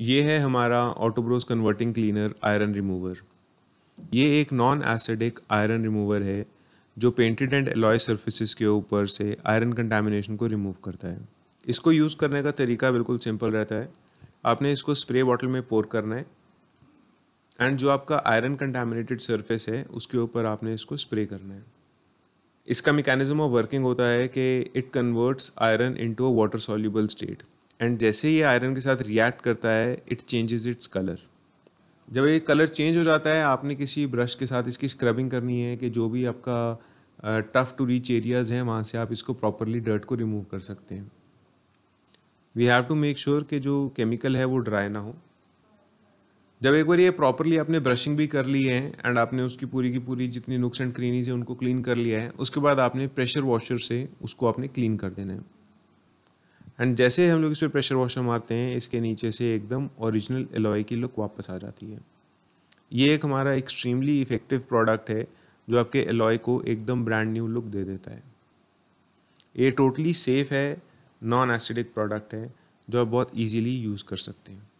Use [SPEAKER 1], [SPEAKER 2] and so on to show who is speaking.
[SPEAKER 1] ये है हमारा Autobros converting cleaner iron remover ये एक नॉन एसिडिक आयरन रिमूवर है जो पेंटेड एंड एलॉय सर्फिस के ऊपर से आयरन कंटामिनेशन को रिमूव करता है इसको यूज़ करने का तरीका बिल्कुल सिंपल रहता है आपने इसको स्प्रे बॉटल में पोर करना है एंड जो आपका आयरन कंटामिनेटेड सरफेस है उसके ऊपर आपने इसको स्प्रे करना है इसका मेकेनिज्म ऑफ वर्किंग होता है कि it converts iron into a water soluble state and जैसे ये आयरन के साथ रिएक्ट करता है इट चेंजेस इट्स कलर जब ये कलर चेंज हो जाता है आपने किसी ब्रश के साथ इसकी स्क्रबिंग करनी है कि जो भी आपका टफ़ टू रीच एरियाज़ हैं वहाँ से आप इसको प्रॉपरली डर्ट को रिमूव कर सकते हैं we have to make sure कि जो केमिकल है वो ड्राई ना हो जब एक बार ये प्रॉपरली आपने ब्रशिंग भी कर ली है एंड आपने उसकी पूरी की पूरी जितनी नुक्स एंड क्रीनीज है उनको क्लीन कर लिया है उसके बाद आपने प्रेशर वॉशर से उसको आपने क्लीन कर देना है एंड जैसे हम लोग इस पर प्रेशर वॉशर मारते हैं इसके नीचे से एकदम ओरिजिनल एलोए की लुक वापस आ जाती है ये एक हमारा एक्सट्रीमली इफ़ेक्टिव प्रोडक्ट है जो आपके एलोए को एकदम ब्रांड न्यू लुक दे देता है ये टोटली सेफ़ है नॉन एसिडिक प्रोडक्ट है जो आप बहुत ईजीली यूज़ कर सकते हैं